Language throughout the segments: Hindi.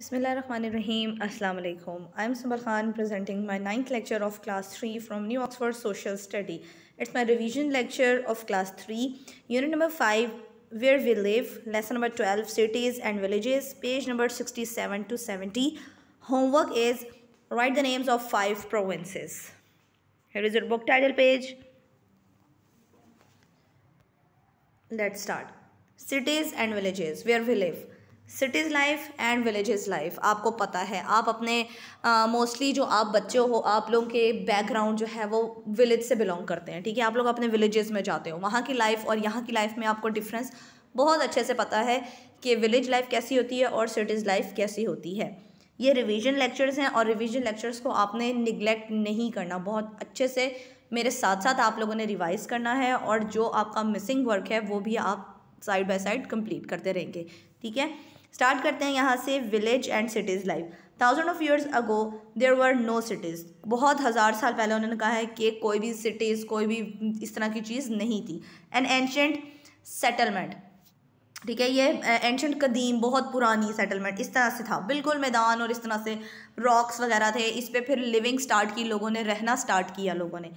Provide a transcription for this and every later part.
Bismillahirrahmanirrahim. Assalamu alaikum. I am Sumbal Khan presenting my ninth lecture of class 3 from New Oxford Social Study. It's my revision lecture of class 3, unit number 5, where we live, lesson number 12, cities and villages, page number 67 to 70. Homework is write the names of 5 provinces. Here is your book title page. Let's start. Cities and villages, where we live. Cities life and villages life आपको पता है आप अपने मोस्टली जो आप बच्चे हो आप लोगों के बैकग्राउंड जो है वो विलेज से बिलोंग करते हैं ठीक है आप लोग अपने विलेजेस में जाते हो वहाँ की लाइफ और यहाँ की लाइफ में आपको डिफरेंस बहुत अच्छे से पता है कि विलेज लाइफ कैसी होती है और सिटीज़ लाइफ कैसी होती है ये रिवीजन लेक्चर्स हैं और रिवीजन लेक्चर्स को आपने निगलेक्ट नहीं करना बहुत अच्छे से मेरे साथ साथ आप लोगों ने रिवाइज़ करना है और जो आपका मिसिंग वर्क है वो भी आप साइड बाय साइड कंप्लीट करते रहेंगे ठीक है स्टार्ट करते हैं यहाँ से village and cities life thousand of years ago there were no cities बहुत हज़ार साल पहले उन्होंने कहा है कि कोई भी सिटीज़ कोई भी इस तरह की चीज़ नहीं थी एन एंशेंट सेटलमेंट ठीक है ये एनशेंट कदीम बहुत पुरानी सेटलमेंट इस तरह से था बिल्कुल मैदान और इस तरह से रॉक्स वगैरह थे इस पर फिर लिविंग स्टार्ट की लोगों ने रहना स्टार्ट किया लोगों ने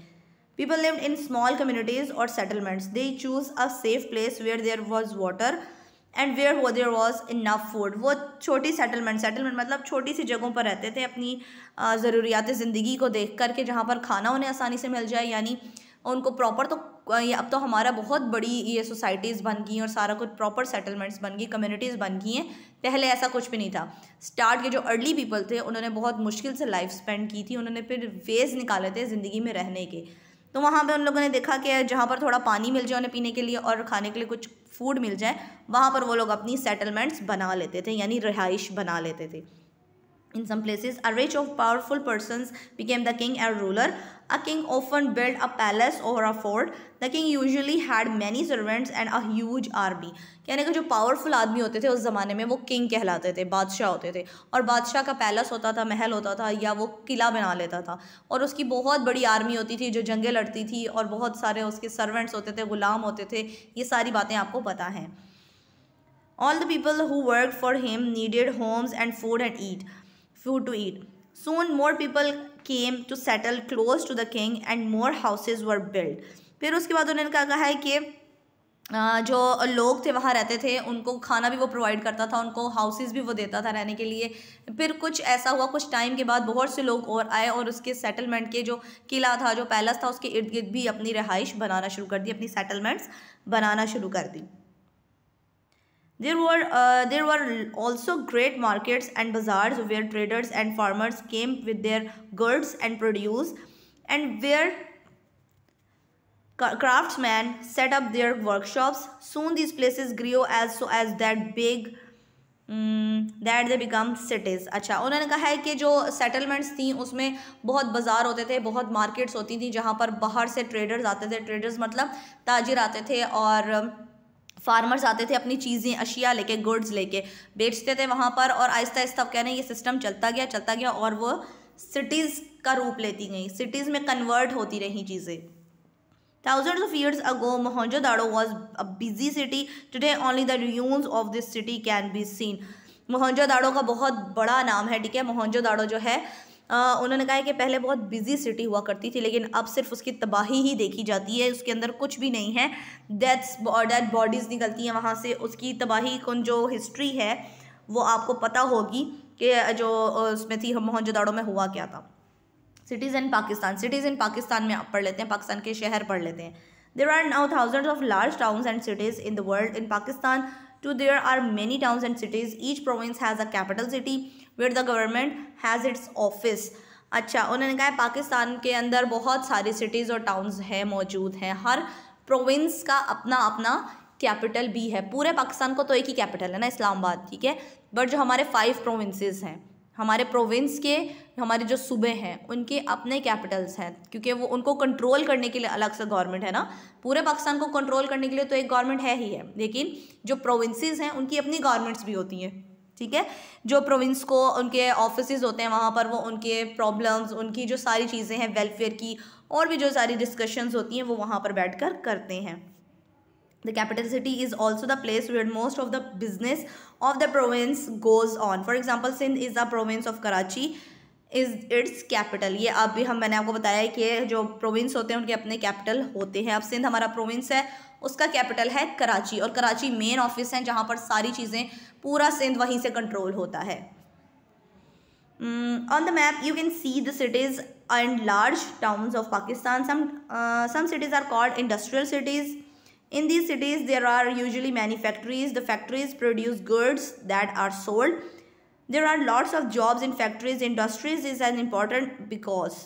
people live in small communities और settlements they choose a safe place where there was water and where वो देयर वॉज इनफ फूड वो छोटी सेटलमेंट सेटलमेंट मतलब छोटी सी जगहों पर रहते थे अपनी ज़रूरियात ज़िंदगी को देख कर के जहाँ पर खाना उन्हें आसानी से मिल जाए यानी उनको प्रॉपर तो अब तो हमारा बहुत बड़ी ये सोसाइटीज़ बन गई हैं और सारा कुछ प्रॉपर सेटलमेंट्स बन गई कम्युनिटीज़ बन गई हैं पहले ऐसा कुछ भी नहीं था स्टार्ट के जो अर्ली पीपल थे उन्होंने बहुत मुश्किल से लाइफ स्पेंड की थी उन्होंने फिर वेज निकाले थे ज़िंदगी में रहने के तो वहाँ पे उन लोगों ने देखा कि जहाँ पर थोड़ा पानी मिल जाए उन्हें पीने के लिए और खाने के लिए कुछ फूड मिल जाए वहाँ पर वो लोग अपनी सेटलमेंट्स बना लेते थे यानी रिहाइश बना लेते थे in some places a rich or powerful person became the king or ruler. A king often built a palace or a fort. The king usually had many servants and a huge कहने का जो पावरफुल आदमी होते थे उस ज़माने में वो किंग कहलाते थे बादशाह होते थे और बादशाह का पैलेस होता था महल होता था या वो किला बना लेता था और उसकी बहुत बड़ी आर्मी होती थी जो जंगे लड़ती थी और बहुत सारे उसके सर्वेंट्स होते थे ग़ुलाम होते थे ये सारी बातें आपको पता हैं all the people who work for him needed homes and food and eat food to eat. Soon more people came to settle close to the king and more houses were built. फिर उसके बाद उन्होंने कहा है कि जो लोग थे वहाँ रहते थे उनको खाना भी वो प्रोवाइड करता था उनको हाउसेस भी वो देता था रहने के लिए फिर कुछ ऐसा हुआ कुछ टाइम के बाद बहुत से लोग और आए और उसके सेटलमेंट के जो किला था जो पैलेस था उसके इर्द गिर्द भी अपनी रिहाइश बनाना शुरू कर दी अपनी सेटलमेंट्स बनाना शुरू कर दी There were, uh, there were also great markets and bazaars where traders and farmers came with their goods and produce and where craftsmen set up their workshops. Soon these places grew as so as that big that they become cities अच्छा उन्होंने कहा है कि जो सेटलमेंट्स थी उसमें बहुत बाज़ार होते थे बहुत मार्केट्स होती थी जहाँ पर बाहर से ट्रेडर्स आते थे ट्रेडर्स मतलब ताजिर आते थे और फार्मर्स आते थे अपनी चीज़ें अशिया लेके गुड्स लेके बेचते थे वहाँ पर और आहिस्ता आहिस्ता कह रहे हैं ये सिस्टम चलता गया चलता गया और वो सिटीज़ का रूप लेती गई सिटीज़ में कन्वर्ट होती रही चीज़ें of years ago Mohenjo Daro was a busy city today only the rooms of this city can be seen Mohenjo Mohenjodaro का बहुत बड़ा नाम है ठीक है मोहनजोदाड़ो जो है उन्होंने कहा है कि पहले बहुत बिजी सिटी हुआ करती थी लेकिन अब सिर्फ उसकी तबाही ही देखी जाती है उसके अंदर कुछ भी नहीं है डेथ्स डेड बॉडीज़ निकलती हैं वहाँ से उसकी तबाही कौन जो हिस्ट्री है वो आपको पता होगी कि जो उसमें थी मोहनजोदाड़ों में हुआ क्या था cities in Pakistan cities in Pakistan में आप पढ़ लेते हैं पाकिस्तान के शहर पढ़ लेते हैं there are now thousand of large towns and cities in the world in Pakistan too there are many town and cities each province has a capital city where the government has its office अच्छा उन्होंने कहा है पाकिस्तान के अंदर बहुत सारी सिटीज़ और टाउन्स हैं मौजूद हैं हर प्रोविंस का अपना अपना कैपिटल भी है पूरे पाकिस्तान को तो एक ही कैपिटल है ना इस्लामाबाद ठीक है बट जो हमारे फाइव प्रोविंसेस हैं हमारे प्रोविंस के हमारे जो सूबे हैं उनके अपने कैपिटल्स हैं क्योंकि वो उनको कंट्रोल करने के लिए अलग से गवर्नमेंट है ना पूरे पाकिस्तान को कंट्रोल करने के लिए तो एक गवर्नमेंट है ही है लेकिन जो प्रोविंसेस हैं उनकी अपनी गवर्नमेंट्स भी होती हैं ठीक है जो प्रोविंस को उनके ऑफिस होते हैं वहाँ पर वो उनके प्रॉब्लम्स उनकी जो सारी चीज़ें हैं वेलफेयर की और भी जो सारी डिस्कशंस होती हैं वो वहाँ पर बैठ कर करते हैं the capital city is also the place where most of the business of the province goes on for example Sindh is the province of Karachi is its capital ये अब भी हम मैंने आपको बताया कि जो प्रोविंस होते हैं उनके अपने कैपिटल होते हैं अब सिंध हमारा प्रोविंस है उसका कैपिटल है कराची और कराची मेन ऑफिस है जहाँ पर सारी चीज़ें पूरा सिंध वहीं से कंट्रोल होता है on the map you can see the cities and large towns of Pakistan some some cities are called industrial cities in these cities there are usually manufactories the factories produce goods that are sold there are lots of jobs in factories industries is an important because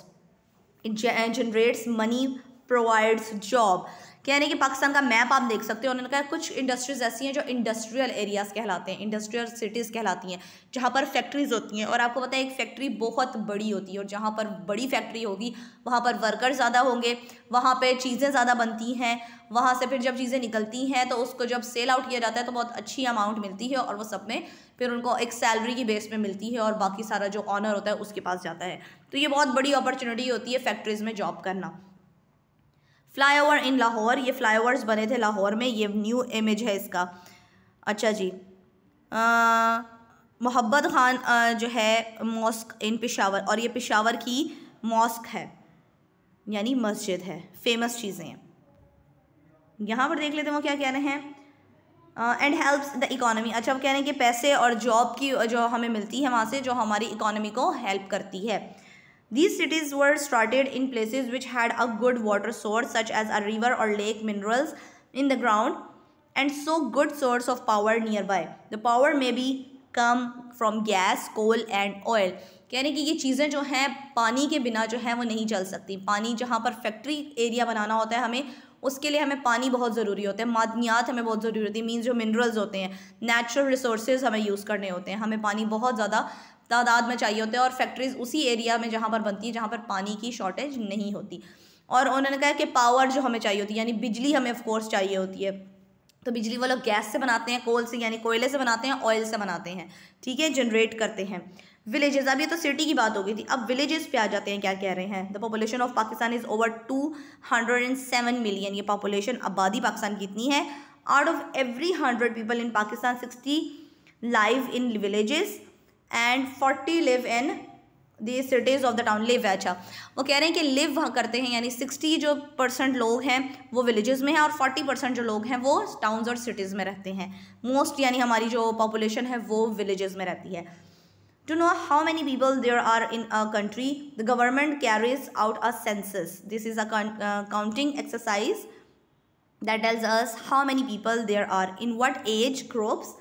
it generates money provides job क्या यानी कि पाकिस्तान का मैप आप देख सकते हो उन्होंने कहा कुछ इंडस्ट्रीज़ ऐसी हैं जो इंडस्ट्रियल एरियाज़ कहलाते हैं इंडस्ट्रियल सिटीज़ कहलाती हैं जहाँ पर फैक्ट्रीज़ होती हैं और आपको पता है एक फैक्ट्री बहुत बड़ी होती है और जहाँ पर बड़ी फैक्ट्री होगी वहाँ पर वर्कर ज़्यादा होंगे वहाँ पर चीज़ें ज़्यादा बनती हैं वहाँ से फिर जब चीज़ें निकलती हैं तो उसको जब सेल आउट किया जाता है तो बहुत अच्छी अमाउंट मिलती है और वो सब में फिर उनको एक सैलरी की बेस में मिलती है और बाकी सारा जो ऑनर होता है उसके पास जाता है तो ये बहुत बड़ी अपॉर्चुनिटी होती है फैक्ट्रीज़ में जॉब करना फ्लाईओवर इन लाहौर ये फ्लाईओवर्स बने थे लाहौर में ये न्यू इमेज है इसका अच्छा जी मोहब्बत खान आ, जो है मॉस्क इन पिशावर और ये पिशावर की मॉस्क है यानी मस्जिद है फेमस चीज़ें हैं यहाँ पर देख लेते हैं वो क्या कह रहे हैं एंड हेल्प्स द इकोनॉमी अच्छा वो कह रहे हैं कि पैसे और जॉब की जो हमें मिलती है वहाँ से जो हमारी इकोनॉमी को हेल्प करती है These cities were started in places which had a good water source such as a river or lake minerals in the ground and so good source of power nearby. The power may be come from gas, coal and oil. कह रहे हैं कि ये चीज़ें जो हैं पानी के बिना जो है वो नहीं चल सकती पानी जहाँ पर फैक्ट्री एरिया बनाना होता है हमें उसके लिए हमें पानी बहुत ज़रूरी होता है मादनियात हमें बहुत ज़रूरी होती है मीन्स जो मिनरल्स होते हैं नेचुरल रिसोर्सेज हमें यूज़ करने होते हैं हमें पानी बहुत ज़्यादा तादाद में चाहिए होते हैं और फैक्ट्रीज़ उसी एरिया में जहाँ पर बनती है जहाँ पर पानी की शॉर्टेज नहीं होती और उन्होंने कहा कि पावर जो हमें चाहिए होती है यानी बिजली हमें ऑफकोर्स चाहिए होती है तो बिजली वो लोग गैस से बनाते हैं कोल से यानी कोयले से बनाते हैं ऑयल से बनाते हैं ठीक है जनरेट करते हैं विलेजेस अब ये तो सिटी की बात हो गई थी अब विलेजेस पे आ जाते हैं क्या कह रहे हैं the population of Pakistan is over two hundred and seven million ये पॉपुलेशन आबादी पाकिस्तान की इतनी है out of every hundred people in Pakistan sixty live in villages and forty live in the cities of the town live है अच्छा वो कह रहे हैं कि लिव वहाँ करते हैं यानी सिक्सटी जो परसेंट लोग हैं वो विलेज में हैं और फोर्टी परसेंट जो लोग हैं वो टाउन्स और सिटीज़ में रहते हैं मोस्ट यानी हमारी जो पॉपुलेशन है वो विलेज में रहती है to know how many people there are in a country the government carries out a census this is a counting exercise that tells us how many people there are in what age groups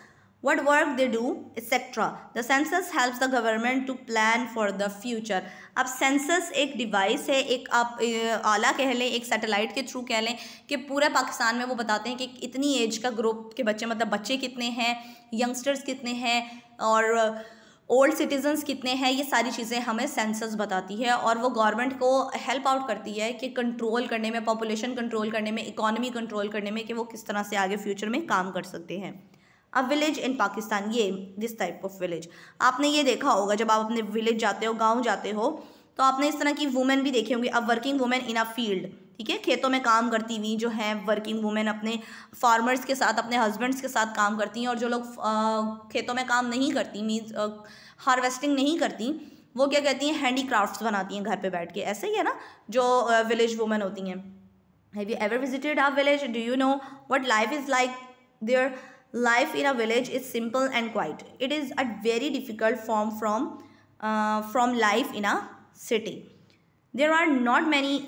what work they do, etc. The census helps the government to plan for the future. अब सेंसस एक डिवाइस है एक आप आला कह लें एक सैटेलाइट के थ्रू कह लें कि पूरे पाकिस्तान में वो बताते हैं कि इतनी एज का ग्रुप के बच्चे मतलब बच्चे कितने हैं यंगस्टर्स कितने हैं और ओल्ड सिटीजन्स कितने हैं ये सारी चीज़ें हमें सेंसस बताती है और वो गवर्नमेंट को हेल्प आउट करती है कि कंट्रोल करने में पॉपुलेशन कंट्रोल करने में इकोनॉमी कंट्रोल करने में कि वो किस तरह से आगे फ्यूचर में काम कर सकते हैं अ विलेज इन पाकिस्तान ये दिस टाइप ऑफ विलेज आपने ये देखा होगा जब आप अपने विलेज जाते हो गाँव जाते हो तो आपने इस तरह की वुमेन भी देखी होंगी a working women in a field ठीक है खेतों में काम करती हुई जो हैं वर्किंग वुमेन अपने फार्मर्स के साथ अपने हस्बैंड्स के साथ काम करती हैं और जो लोग खेतों में काम नहीं करती मीन्स हार्वेस्टिंग नहीं करती वो क्या कहती हैं हैंडी क्राफ्ट बनाती हैं घर पर बैठ के ऐसे ही है ना जो विलेज वुमेन होती हैं have you ever visited a village do you know what life is like there life in a village is simple and quite it is a very difficult form from from life in a city there are not many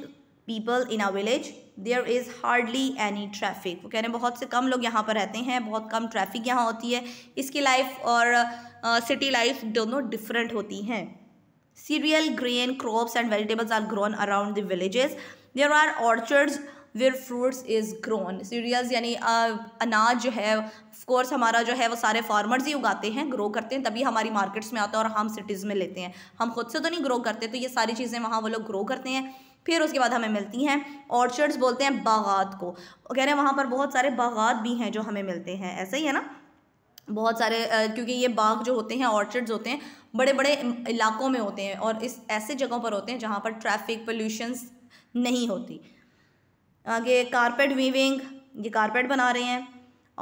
people in a village there is hardly any traffic वो कह रहे हैं बहुत से कम लोग यहाँ पर रहते हैं बहुत कम ट्रैफिक यहाँ होती है इसकी लाइफ और सिटी uh, लाइफ दोनों डिफरेंट होती हैं cereal green crops and vegetables are grown around the villages there are orchards where fruits is grown cereals यानी अनाज जो है ऑफकोर्स हमारा जो है वो सारे फार्मर्स ही उगाते हैं ग्रो करते हैं तभी हमारी मार्केट्स में आता है और हम सिटीज़ में लेते हैं हम खुद से तो नहीं ग्रो करते तो ये सारी चीज़ें वहाँ वो लोग ग्रो करते हैं फिर उसके बाद हमें मिलती हैं ऑर्चर्ड्स बोलते हैं बागात को कह रहे हैं वहाँ पर बहुत सारे बागात भी हैं जो हमें मिलते हैं ऐसे ही है ना बहुत सारे क्योंकि ये बाग जो होते हैं ऑर्चर्ड्स होते हैं बड़े बड़े इलाकों में होते हैं और इस ऐसे जगहों पर होते हैं जहाँ पर ट्रैफिक पोल्यूशंस नहीं होती आगे कारपेट वीविंग ये कारपेट बना रहे हैं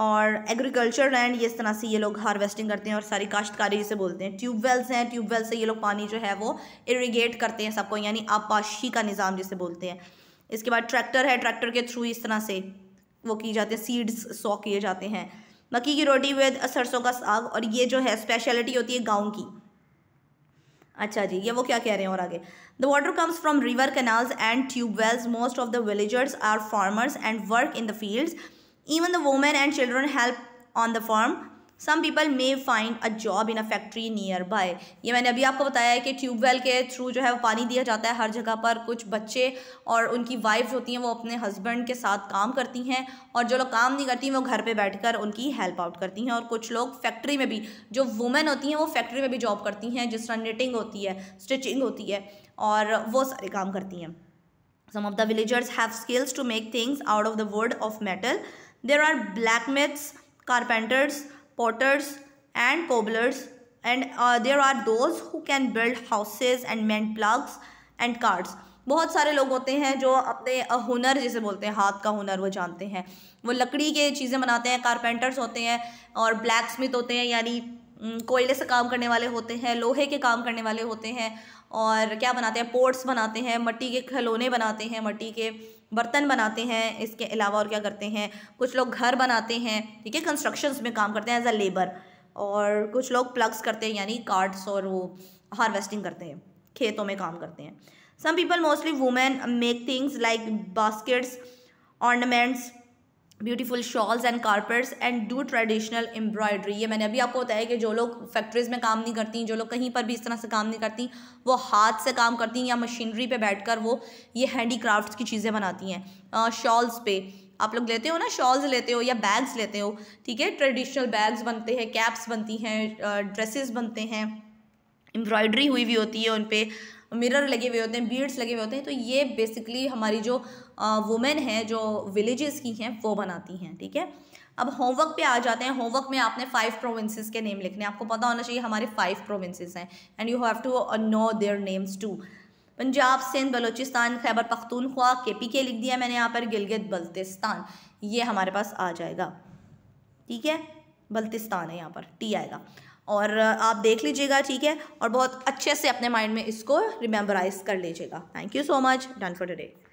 और एग्रीकल्चर लैंड ये इस तरह से ये लोग हार्वेस्टिंग करते हैं और सारी काश्तकारी जिसे बोलते हैं ट्यूबवेल्स हैं ट्यूबवेल से ये लोग पानी जो है वो इरीगेट करते हैं सबको यानी आपाशी का निज़ाम जिसे बोलते हैं इसके बाद ट्रैक्टर है ट्रैक्टर के थ्रू इस तरह से वो किए जाते हैं सीड्स सॉ किए जाते हैं मक्की की रोटी विद सरसों का साग और ये जो है स्पेशलिटी होती है गाँव की अच्छा जी ये वो क्या कह रहे हैं और आगे the water comes from river canals and tube wells most of the villagers are farmers and work in the fields even the women and children help on the farm some people may find a job in a factory nearby ये मैंने अभी आपको बताया है कि ट्यूबवेल के थ्रू जो है वो पानी दिया जाता है हर जगह पर कुछ बच्चे और उनकी वाइफ होती हैं वो अपने हस्बैंड के साथ काम करती हैं और जो लोग काम नहीं करती वो घर पर बैठ उनकी हेल्प आउट करती हैं और कुछ लोग फैक्ट्री में भी जो वुमेन होती हैं वो फैक्ट्री में भी जॉब करती हैं जिस तरह निटिंग होती है स्टिचिंग होती है और वो सारे काम करती हैं of the villagers have skills to make things out of the the of metal there are black blacksmiths carpenters potters and cobblers and there are those who can build houses and mend plugs and carts बहुत सारे लोग होते हैं जो अपने हुनर जिसे बोलते हैं हाथ का हुनर वो जानते हैं वो लकड़ी के चीज़ें बनाते हैं कारपेंटर्स होते हैं और ब्लैक स्मिथ होते हैं यानी कोयले से काम करने वाले होते हैं लोहे के काम करने वाले होते हैं और क्या बनाते हैं पोर्ट्स बनाते हैं मट्टी के खिलौने बनाते हैं मट्टी के बर्तन बनाते हैं इसके अलावा और क्या करते हैं कुछ लोग घर बनाते हैं ठीक है कंस्ट्रक्शंस में काम करते हैं एज अ लेबर और कुछ लोग प्लग्स करते हैं यानी कार्ड्स और वो हारवेस्टिंग करते हैं खेतों में काम करते हैं some people mostly women make things like baskets ornaments beautiful shawls and carpets and do traditional embroidery ये मैंने अभी आपको बताया कि जो लोग फैक्ट्रीज़ में काम नहीं करती जो लोग कहीं पर भी इस तरह से काम नहीं करती वो हाथ से काम करती हैं या मशीनरी पे बैठकर वो ये हैंडी क्राफ्ट की चीज़ें बनाती हैं शॉल्स पे आप लोग लेते हो ना शॉल्स लेते हो या बैग्स लेते हो ठीक है ट्रेडिशनल बैग्स बनते हैं कैप्स बनती हैं ड्रेसेस बनते हैं एम्ब्रॉयडरी हुई हुई होती है उन पर मिरर लगे हुए होते हैं बीड्स लगे हुए होते हैं तो ये बेसिकली हमारी जो वुमेन हैं जो विलेजेस की हैं वो बनाती हैं ठीक है अब होमवर्क पे आ जाते हैं होमवर्क में आपने फाइव प्रोविंसेस के नेम लिखने आपको पता होना चाहिए हमारे फाइव प्रोविंसेस हैं and you have to know their names to Punjab Sindh Balochistan Khyber Pakhtunkhwa K P के लिख दिया मैंने यहाँ पर गिलगित बल्तिस्तान ये हमारे पास आ जाएगा ठीक है बल्तिस्तान है यहाँ पर टी आएगा और uh, आप देख लीजिएगा ठीक है और बहुत अच्छे से अपने माइंड में इसको रिमेम्बराइज कर लीजिएगा thank you so much done for today